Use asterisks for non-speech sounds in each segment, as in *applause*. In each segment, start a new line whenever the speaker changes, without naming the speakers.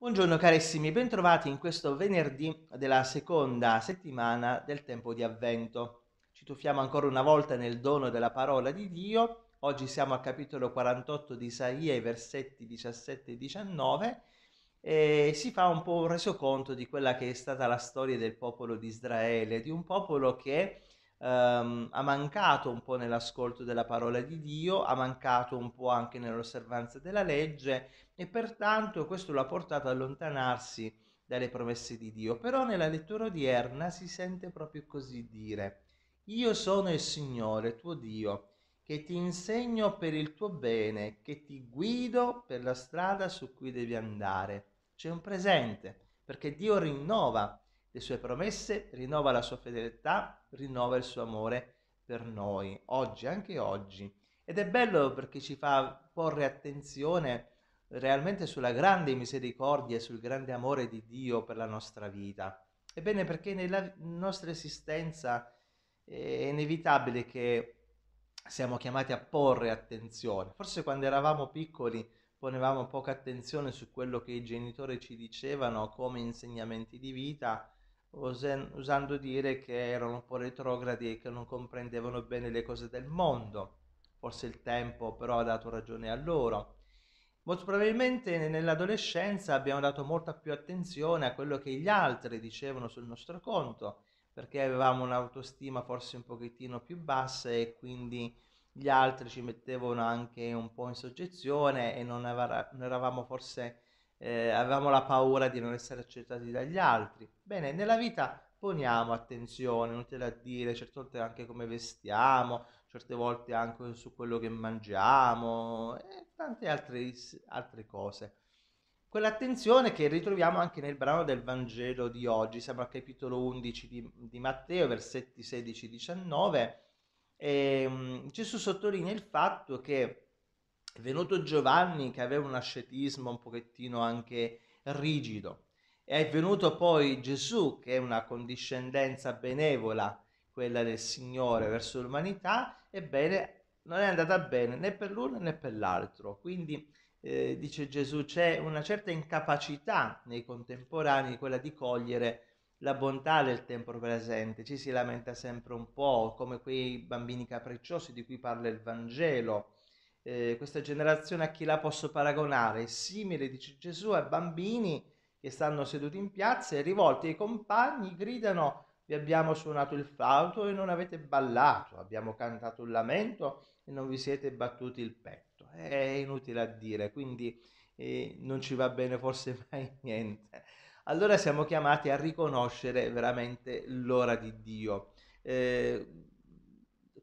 Buongiorno carissimi, bentrovati in questo venerdì della seconda settimana del tempo di avvento. Ci tuffiamo ancora una volta nel dono della parola di Dio. Oggi siamo al capitolo 48 di Isaia, i versetti 17 e 19, e si fa un po' un resoconto di quella che è stata la storia del popolo di Israele, di un popolo che ehm, ha mancato un po' nell'ascolto della parola di Dio, ha mancato un po' anche nell'osservanza della legge e pertanto questo lo ha portato ad allontanarsi dalle promesse di Dio. Però nella lettura odierna si sente proprio così dire, io sono il Signore, tuo Dio, che ti insegno per il tuo bene, che ti guido per la strada su cui devi andare. C'è un presente, perché Dio rinnova le sue promesse, rinnova la sua fedeltà, rinnova il suo amore per noi, oggi, anche oggi. Ed è bello perché ci fa porre attenzione realmente sulla grande misericordia e sul grande amore di Dio per la nostra vita. Ebbene, perché nella nostra esistenza è inevitabile che siamo chiamati a porre attenzione. Forse quando eravamo piccoli ponevamo poca attenzione su quello che i genitori ci dicevano come insegnamenti di vita usando dire che erano un po' retrogradi e che non comprendevano bene le cose del mondo. Forse il tempo però ha dato ragione a loro. Molto probabilmente nell'adolescenza abbiamo dato molta più attenzione a quello che gli altri dicevano sul nostro conto, perché avevamo un'autostima forse un pochettino più bassa e quindi gli altri ci mettevano anche un po' in soggezione e non, eravamo forse eh, avevamo la paura di non essere accettati dagli altri. Bene, nella vita poniamo attenzione, inutile a dire, certe volte anche come vestiamo, certe volte anche su quello che mangiamo e tante altre, altre cose. Quell'attenzione che ritroviamo anche nel brano del Vangelo di oggi, siamo al capitolo 11 di, di Matteo, versetti 16-19, e um, Gesù sottolinea il fatto che è venuto Giovanni che aveva un ascetismo un pochettino anche rigido. E è venuto poi Gesù che è una condiscendenza benevola, quella del Signore verso l'umanità, ebbene non è andata bene né per l'uno né per l'altro. Quindi, eh, dice Gesù, c'è una certa incapacità nei contemporanei, quella di cogliere la bontà del tempo presente. Ci si lamenta sempre un po', come quei bambini capricciosi di cui parla il Vangelo, eh, questa generazione a chi la posso paragonare? Simile, dice Gesù, a bambini che stanno seduti in piazza e rivolti ai compagni gridano vi abbiamo suonato il flauto e non avete ballato, abbiamo cantato il lamento e non vi siete battuti il petto. È inutile a dire, quindi eh, non ci va bene forse *laughs* mai niente. Allora siamo chiamati a riconoscere veramente l'ora di Dio. Eh,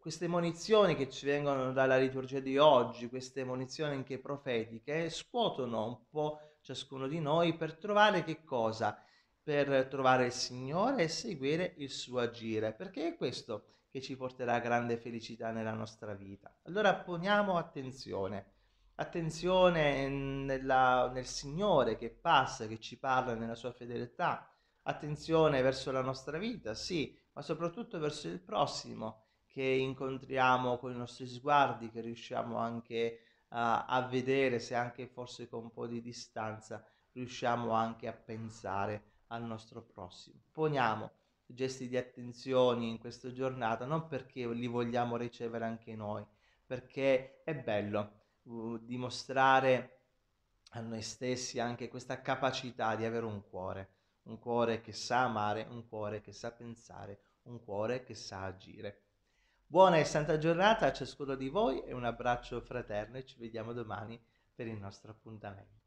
queste munizioni che ci vengono dalla liturgia di oggi, queste munizioni anche profetiche, scuotono un po' ciascuno di noi per trovare che cosa? Per trovare il Signore e seguire il suo agire, perché è questo che ci porterà grande felicità nella nostra vita. Allora poniamo attenzione, attenzione nella, nel Signore che passa, che ci parla nella sua fedeltà, attenzione verso la nostra vita, sì, ma soprattutto verso il prossimo che incontriamo con i nostri sguardi, che riusciamo anche a, a vedere, se anche forse con un po' di distanza, riusciamo anche a pensare al nostro prossimo. Poniamo gesti di attenzione in questa giornata non perché li vogliamo ricevere anche noi, perché è bello uh, dimostrare a noi stessi anche questa capacità di avere un cuore, un cuore che sa amare, un cuore che sa pensare, un cuore che sa agire. Buona e santa giornata a ciascuno di voi e un abbraccio fraterno e ci vediamo domani per il nostro appuntamento.